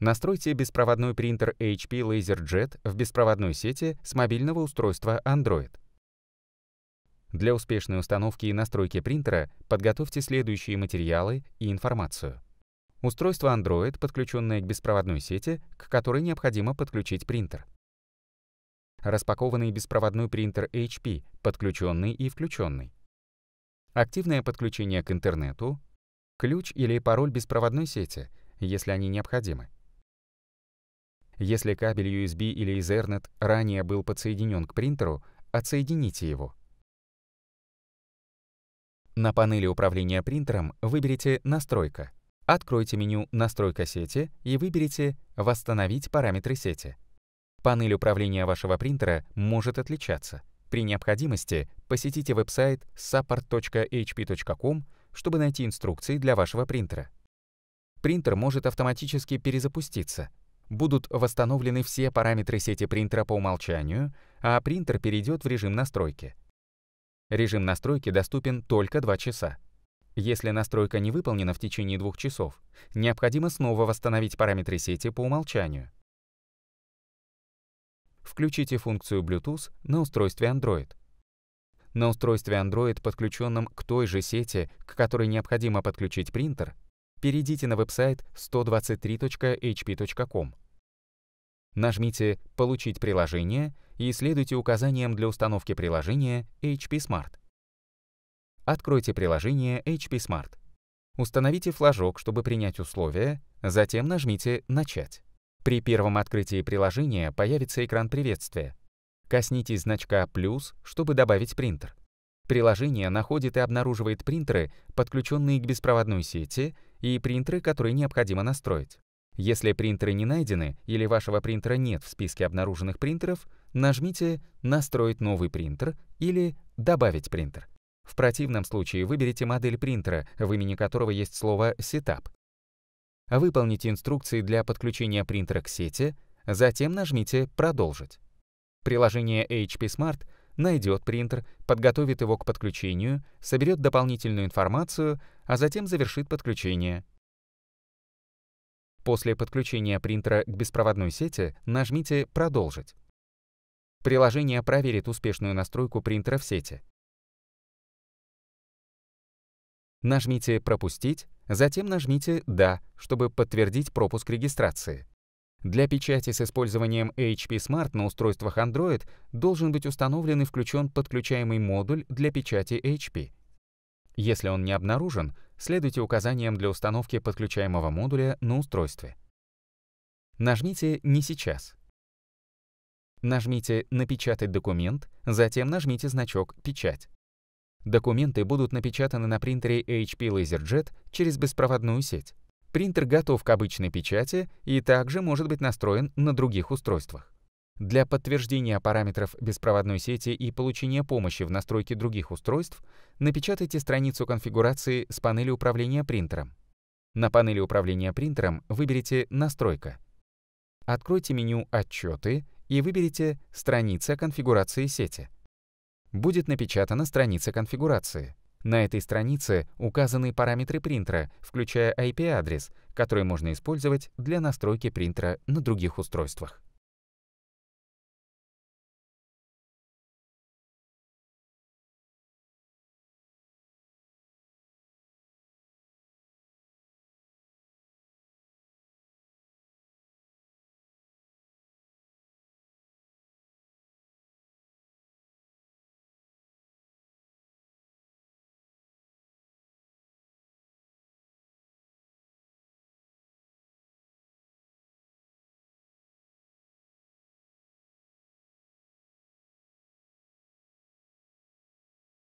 Настройте беспроводной принтер HP LaserJet в беспроводной сети с мобильного устройства Android. Для успешной установки и настройки принтера подготовьте следующие материалы и информацию. Устройство Android, подключенное к беспроводной сети, к которой необходимо подключить принтер. Распакованный беспроводной принтер HP, подключенный и включенный. Активное подключение к интернету. Ключ или пароль беспроводной сети, если они необходимы. Если кабель USB или Ethernet ранее был подсоединен к принтеру, отсоедините его. На панели управления принтером выберите «Настройка». Откройте меню «Настройка сети» и выберите «Восстановить параметры сети». Панель управления вашего принтера может отличаться. При необходимости посетите веб-сайт support.hp.com, чтобы найти инструкции для вашего принтера. Принтер может автоматически перезапуститься, будут восстановлены все параметры сети принтера по умолчанию, а принтер перейдет в режим настройки. Режим настройки доступен только 2 часа. Если настройка не выполнена в течение двух часов, необходимо снова восстановить параметры сети по умолчанию. Включите функцию Bluetooth на устройстве Android. На устройстве Android, подключенном к той же сети, к которой необходимо подключить принтер, перейдите на веб-сайт 123.hp.com. Нажмите «Получить приложение» и следуйте указаниям для установки приложения HP Smart. Откройте приложение HP Smart. Установите флажок, чтобы принять условия, затем нажмите «Начать». При первом открытии приложения появится экран приветствия. Коснитесь значка «плюс», чтобы добавить принтер. Приложение находит и обнаруживает принтеры, подключенные к беспроводной сети, и принтеры, которые необходимо настроить. Если принтеры не найдены или вашего принтера нет в списке обнаруженных принтеров, нажмите «Настроить новый принтер» или «Добавить принтер». В противном случае выберите модель принтера, в имени которого есть слово «Setup». Выполните инструкции для подключения принтера к сети, затем нажмите «Продолжить». Приложение HP Smart найдет принтер, подготовит его к подключению, соберет дополнительную информацию, а затем завершит подключение. После подключения принтера к беспроводной сети нажмите «Продолжить». Приложение проверит успешную настройку принтера в сети. Нажмите «Пропустить», затем нажмите «Да», чтобы подтвердить пропуск регистрации. Для печати с использованием HP Smart на устройствах Android должен быть установлен и включен подключаемый модуль для печати HP. Если он не обнаружен, следуйте указаниям для установки подключаемого модуля на устройстве. Нажмите «Не сейчас». Нажмите «Напечатать документ», затем нажмите значок «Печать». Документы будут напечатаны на принтере HP LaserJet через беспроводную сеть. Принтер готов к обычной печати и также может быть настроен на других устройствах. Для подтверждения параметров беспроводной сети и получения помощи в настройке других устройств напечатайте страницу конфигурации с панели управления принтером. На панели управления принтером выберите «Настройка». Откройте меню «Отчеты» и выберите «Страница конфигурации сети». Будет напечатана страница конфигурации. На этой странице указаны параметры принтера, включая IP-адрес, который можно использовать для настройки принтера на других устройствах.